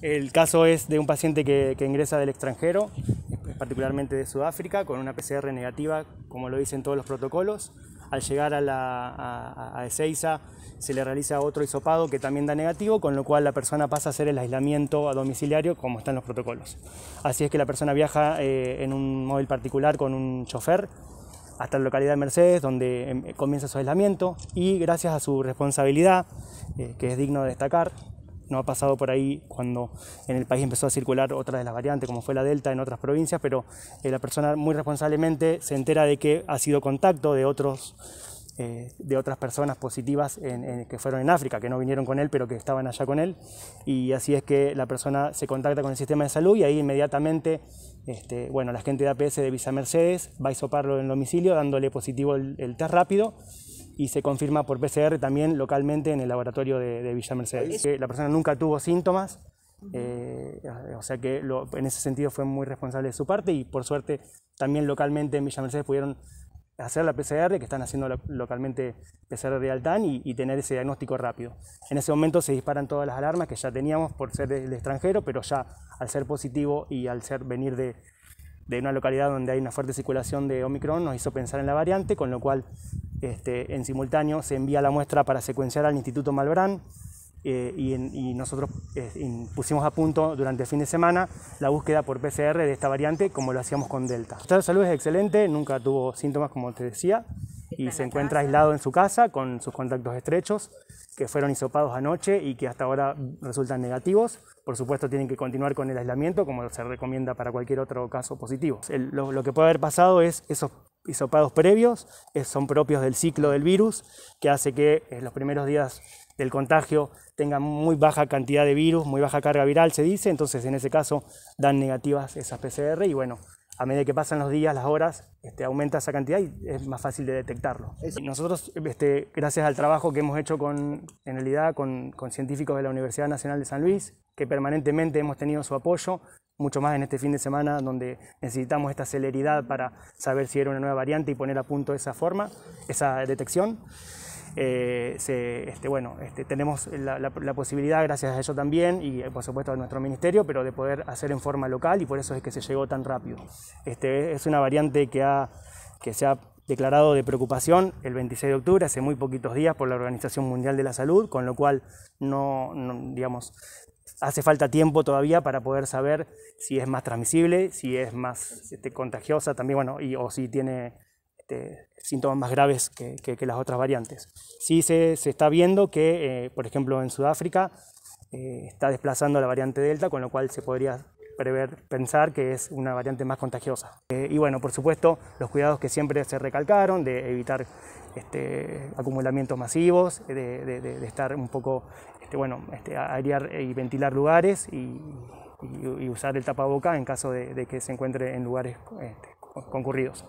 El caso es de un paciente que, ingresa del extranjero, particularmente de Sudáfrica, con una PCR negativa, como lo dicen todos los protocolos. Al llegar a, la, a, Ezeiza se le realiza otro hisopado que también da negativo, con lo cual la persona pasa a hacer el aislamiento a domiciliario como están los protocolos. Así es que la persona viaja eh, en un móvil particular con un chofer hasta la localidad de Mercedes, donde em, comienza su aislamiento y gracias a su responsabilidad, eh, que es digno de destacar, no ha pasado por ahí cuando en el país empezó a circular otra de las variantes, como fue la Delta en otras provincias, pero eh, la persona muy responsablemente se entera de que ha sido contacto de otros eh, de otras personas positivas que fueron en África, que no vinieron con él, pero que estaban allá con él. Y así es que la persona se contacta con el sistema de salud y ahí inmediatamente, este, bueno, la gente de APS de Visa Mercedes va a isoparlo en el domicilio, dándole positivo el test rápido y se confirma por PCR también localmente en el laboratorio de, Villa Mercedes. La persona nunca tuvo síntomas, eh, o sea que en ese sentido fue muy responsable de su parte y por suerte también localmente en Villa Mercedes pudieron hacer la PCR, que están haciendo localmente PCR de Altán y, y, tener ese diagnóstico rápido. En ese momento se disparan todas las alarmas que ya teníamos por ser del extranjero, pero ya al ser positivo y al ser venir de, de una localidad donde hay una fuerte circulación de Omicron, nos hizo pensar en la variante, con lo cual este, en simultáneo se envía la muestra para secuenciar al Instituto Malbrán eh, y, nosotros pusimos a punto durante el fin de semana la búsqueda por PCR de esta variante como lo hacíamos con Delta. Su estado de salud es excelente, nunca tuvo síntomas como te decía y se encuentra aislado en su casa con sus contactos estrechos que fueron hisopados anoche y que hasta ahora resultan negativos. Por supuesto tienen que continuar con el aislamiento como se recomienda para cualquier otro caso positivo. lo, lo, que puede haber pasado es esos isopados previos eh, son propios del ciclo del virus, que hace que en eh, los primeros días del contagio tengan muy baja cantidad de virus, muy baja carga viral, se dice, entonces en ese caso dan negativas esas PCR y bueno, a medida que pasan los días, las horas, este, aumenta esa cantidad y es más fácil de detectarlo. Nosotros, este, gracias al trabajo que hemos hecho con, en realidad con científicos de la Universidad Nacional de San Luis, que permanentemente hemos tenido su apoyo, mucho más en este fin de semana donde necesitamos esta celeridad para saber si era una nueva variante y poner a punto esa forma, esa detección. Eh, se, este, bueno, este, tenemos la, posibilidad, gracias a eso también, y eh, por supuesto a nuestro ministerio, pero de poder hacer en forma local y por eso es que se llegó tan rápido. Este, es una variante que, ha, que se ha declarado de preocupación el 26 de octubre, hace muy poquitos días, por la Organización Mundial de la Salud, con lo cual no, no digamos, hace falta tiempo todavía para poder saber si es más transmisible, si es más este, contagiosa también, bueno, y, o si tiene este, síntomas más graves que, las otras variantes. Sí se, está viendo que, eh, por ejemplo, en Sudáfrica eh, está desplazando la variante Delta, con lo cual se podría prever, pensar que es una variante más contagiosa. Eh, y bueno, por supuesto, los cuidados que siempre se recalcaron de evitar este, acumulamientos masivos, de, estar un poco, este, bueno, este, airear y ventilar lugares y, y, usar el tapaboca en caso de, que se encuentre en lugares este, concurridos.